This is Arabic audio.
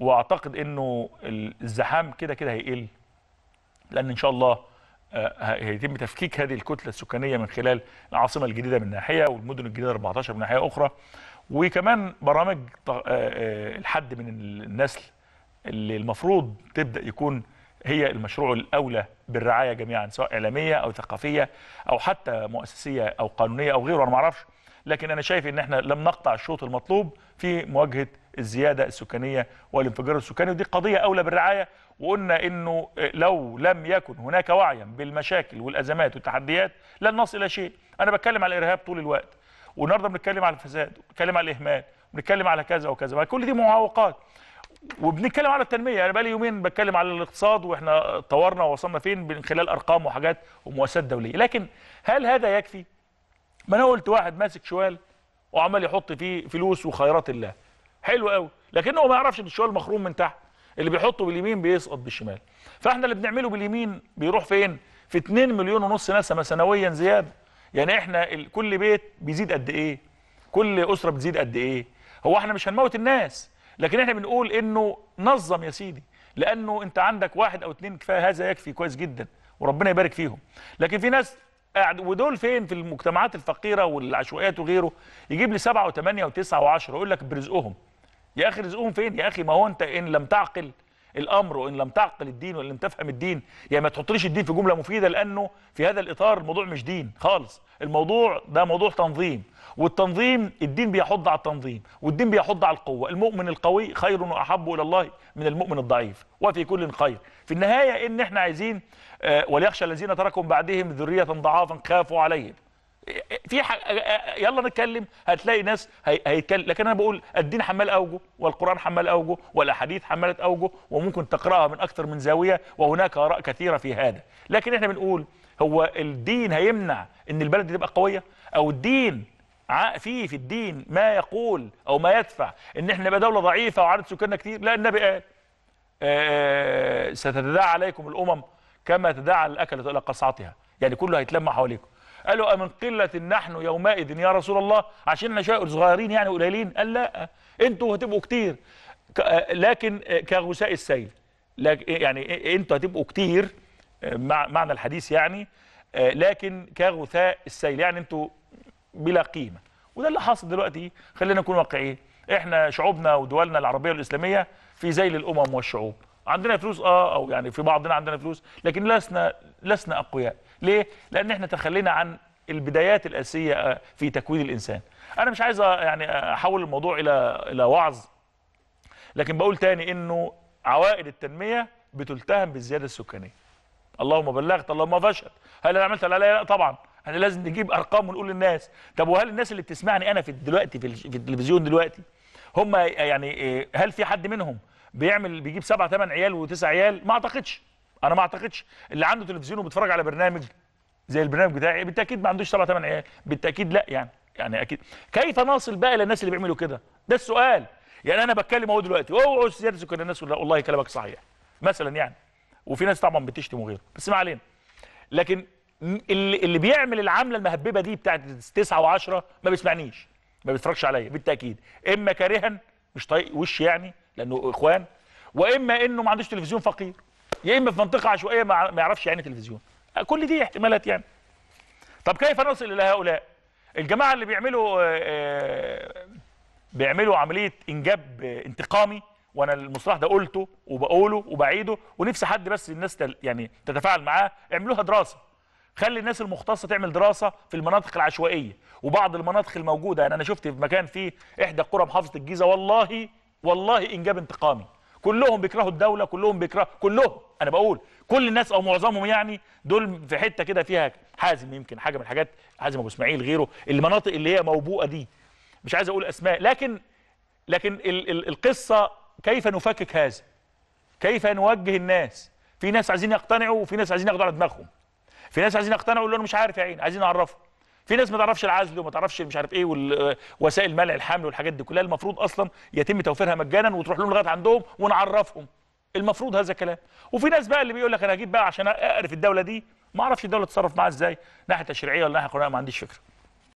واعتقد انه الزحام كده كده هيقل لان ان شاء الله آه، هيتم تفكيك هذه الكتله السكانيه من خلال العاصمه الجديده من ناحيه والمدن الجديده 14 من ناحيه اخرى وكمان برامج آه، آه، الحد من النسل اللي المفروض تبدا يكون هي المشروع الاولى بالرعايه جميعا سواء اعلاميه او ثقافيه او حتى مؤسسيه او قانونيه او غيره انا ما اعرفش لكن انا شايف ان احنا لم نقطع الشوط المطلوب في مواجهه الزياده السكانيه والانفجار السكاني ودي قضيه اولى بالرعايه وقلنا انه لو لم يكن هناك وعيا بالمشاكل والازمات والتحديات لن نصل الى شيء انا بتكلم على الارهاب طول الوقت والنهارده بنتكلم على الفساد بنتكلم على الاهمال بنتكلم على كذا وكذا كل دي معوقات وبنتكلم على التنميه انا بقالي يومين بتكلم على الاقتصاد واحنا طورنا ووصلنا فين من خلال ارقام وحاجات ومؤسسات دوليه لكن هل هذا يكفي ما انا قلت واحد ماسك شوال وعمال يحط فيه فلوس وخيرات الله حلو قوي لكنه ما يعرفش الشوال المخروم من تحت اللي بيحطه باليمين بيسقط بالشمال فاحنا اللي بنعمله باليمين بيروح فين في 2 مليون ونص نسمه سنويا زياده يعني احنا كل بيت بيزيد قد ايه كل اسره بتزيد قد ايه هو احنا مش هنموت الناس لكن احنا بنقول انه نظم يا سيدي لانه انت عندك واحد او اتنين كفايه هذا يكفي كويس جدا وربنا يبارك فيهم لكن في ناس قاعد ودول فين في المجتمعات الفقيره والعشوائيات وغيره يجيب لي سبعه وثمانيه وتسعه وعشره يقول لك برزقهم يا اخي رزقهم فين يا اخي ما هو انت ان لم تعقل الامر وان لم تعقل الدين وان لم تفهم الدين يعني ما تحطليش الدين في جمله مفيده لانه في هذا الاطار الموضوع مش دين خالص الموضوع ده موضوع تنظيم والتنظيم الدين بيحض على التنظيم والدين بيحض على القوه المؤمن القوي خير واحب الى الله من المؤمن الضعيف وفي كل خير في النهايه ان احنا عايزين آه، وليخشى الذين تركوا بعدهم ذريه ضعافا خافوا عليهم في حق يلا نتكلم هتلاقي ناس هي... هيتكلم لكن انا بقول الدين حمال اوجه والقران حمال اوجه والاحاديث حملت اوجه وممكن تقراها من اكثر من زاويه وهناك اراء كثيره في هذا لكن احنا بنقول هو الدين هيمنع ان البلد تبقى قويه او الدين في في الدين ما يقول او ما يدفع ان احنا نبقى دوله ضعيفه وعدد سكاننا كثير لا النبي قال آه،, آه ستتداعى عليكم الامم كما تداعى الاكله الى قصعتها يعني كله هيتلمع حواليكم قالوا أمن قلة نحن يومئذ يا رسول الله عشان احنا شوية صغيرين يعني قليلين قال لا انتوا هتبقوا كتير لكن كغساء السيل يعني انتوا هتبقوا كتير معنى الحديث يعني لكن كغثاء السيل يعني انتوا بلا قيمة وده اللي حاصل دلوقتي خلينا نكون واقعيين احنا شعوبنا ودولنا العربية والإسلامية في ذيل الأمم والشعوب عندنا فلوس اه او يعني في بعضنا عندنا فلوس لكن لسنا لسنا اقوياء ليه؟ لأن احنا تخلينا عن البدايات الأساسية آه، في تكوين الإنسان أنا مش عايز آه، يعني آه، أحول الموضوع إلى إلى وعظ لكن بقول تاني إنه عوائد التنمية بتلتهم بالزيادة السكانية اللهم بلغت اللهم فشلت هل أنا عملت لا لا طبعا احنا لازم نجيب ارقام ونقول للناس طب وهل الناس اللي بتسمعني انا في دلوقتي في, في التلفزيون دلوقتي هم يعني هل في حد منهم بيعمل بيجيب سبعة ثمان عيال وتسع عيال ما اعتقدش انا ما اعتقدش اللي عنده تلفزيون وبيتفرج على برنامج زي البرنامج بتاعي بالتاكيد ما عندوش 7 8 عيال بالتاكيد لا يعني يعني اكيد كيف نصل بقى للناس اللي بيعملوا كده ده السؤال يعني انا بتكلم اهو دلوقتي اوعوا سياده سكان الناس ولا والله كلامك صحيح مثلا يعني وفي ناس طبعا بتشتم وغيره بس ما علينا لكن اللي, اللي بيعمل العمله المهببه دي بتاعت 9 و10 ما بيسمعنيش ما بيتفرجش عليا بالتاكيد اما كارها مش طايق وش يعني لانه اخوان واما انه ما عندوش تلفزيون فقير يا اما في منطقه عشوائيه ما يعرفش يعني تلفزيون آه، كل دي احتمالات يعني طب كيف نصل الى هؤلاء الجماعه اللي بيعملوا آه، آه، بيعملوا عمليه انجاب انتقامي وانا المصطلح ده قلته وبقوله وبعيده ونفسي حد بس الناس يعني تتفاعل معاه اعملوها دراسه خلي الناس المختصه تعمل دراسه في المناطق العشوائيه وبعض المناطق الموجوده يعني انا شفت في مكان فيه احدى قرى محافظه الجيزه والله والله انجاب انتقامي كلهم بيكرهوا الدوله كلهم بيكرهوا كلهم انا بقول كل الناس او معظمهم يعني دول في حته كده فيها حازم يمكن حاجه من الحاجات حازم ابو اسماعيل غيره المناطق اللي هي موبوءه دي مش عايز اقول اسماء لكن لكن ال ال القصه كيف نفكك هذا كيف نوجه الناس في ناس عايزين يقتنعوا وفي ناس عايزين ياخدوا على دماغهم في ناس عايزين يقتنعوا اللي انا مش عارف يا عين عايزين اعرفه في ناس ما تعرفش العزل وما تعرفش مش عارف ايه ووسائل منع الحمل والحاجات دي كلها المفروض اصلا يتم توفيرها مجانا وتروح لهم لغايه عندهم ونعرفهم المفروض هذا الكلام وفي ناس بقى اللي بيقول لك انا هجيب بقى عشان اقرف الدوله دي ما اعرفش الدوله تتصرف معاها ازاي ناحيه تشريعيه ولا ناحيه قانونيه ما عنديش فكره